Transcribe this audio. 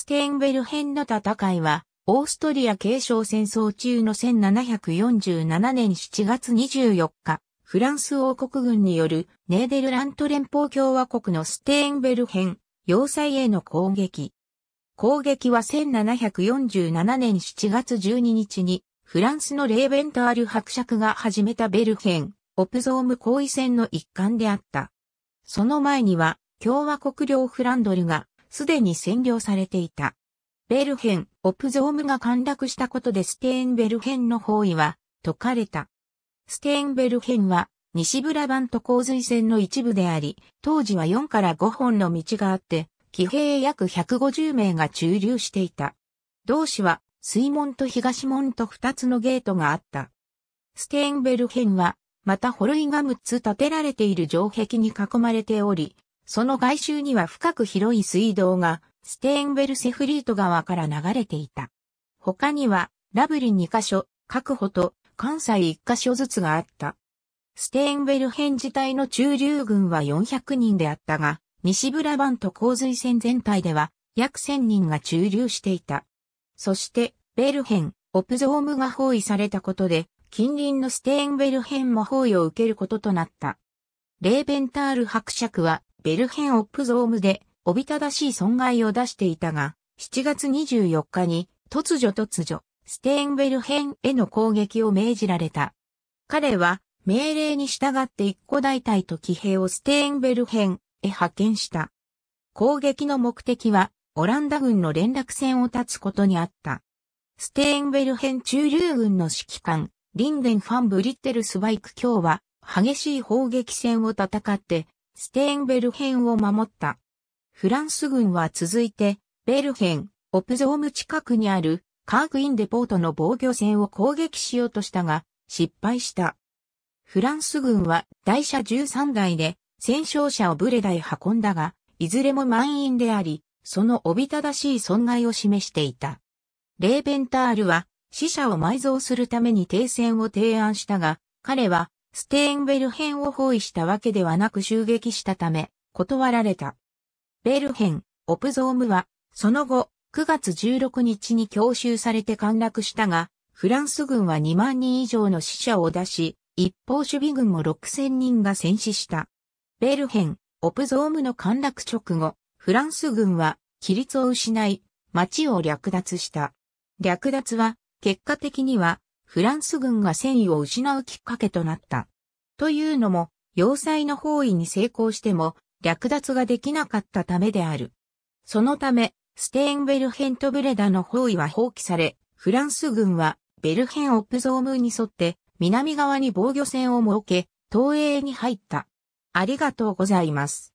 ステーンベルヘンの戦いは、オーストリア継承戦争中の1747年7月24日、フランス王国軍によるネーデルラント連邦共和国のステーンベルヘン、要塞への攻撃。攻撃は1747年7月12日に、フランスのレーベンタール伯爵が始めたベルヘン、オプゾーム行為戦の一環であった。その前には、共和国領フランドルがすでに占領されていた。ベルヘン、オプゾームが陥落したことでステーンベルヘンの包囲は解かれた。ステーンベルヘンは西ブラバント洪水線の一部であり、当時は4から5本の道があって、騎兵約150名が駐留していた。同市は水門と東門と2つのゲートがあった。ステーンベルヘンは、またホロイが6つ建てられている城壁に囲まれており、その外周には深く広い水道が、ステーンベルセフリート川から流れていた。他には、ラブリ2カ所、確保と関西1カ所ずつがあった。ステーンベルヘン自体の中流軍は400人であったが、西ブラバント洪水線全体では約1000人が駐留していた。そして、ベルヘン、オプゾームが包囲されたことで、近隣のステーンベルヘンも包囲を受けることとなった。レーベンタール伯爵はベルヘンオップゾームでおびただしい損害を出していたが、7月24日に突如突如、ステーンベルヘンへの攻撃を命じられた。彼は命令に従って一個大隊と騎兵をステーンベルヘンへ派遣した。攻撃の目的はオランダ軍の連絡船を立つことにあった。ステーンベルヘン中流軍の指揮官、リンデン・ファン・ブリッテルスバイク卿は激しい砲撃戦を戦ってステーンベルヘンを守った。フランス軍は続いて、ベルヘン、オプゾーム近くにあるカークインデポートの防御線を攻撃しようとしたが、失敗した。フランス軍は台車13台で戦勝者をブレダへ運んだが、いずれも満員であり、そのおびただしい損害を示していた。レーベンタールは死者を埋蔵するために停戦を提案したが、彼はステーンベルヘンを包囲したわけではなく襲撃したため、断られた。ベルヘン、オプゾームは、その後、9月16日に強襲されて陥落したが、フランス軍は2万人以上の死者を出し、一方守備軍も6000人が戦死した。ベルヘン、オプゾームの陥落直後、フランス軍は、規律を失い、町を略奪した。略奪は、結果的には、フランス軍が戦意を失うきっかけとなった。というのも、要塞の包囲に成功しても、略奪ができなかったためである。そのため、ステーンベルヘンとブレダの包囲は放棄され、フランス軍はベルヘンオプゾームに沿って南側に防御線を設け、東映に入った。ありがとうございます。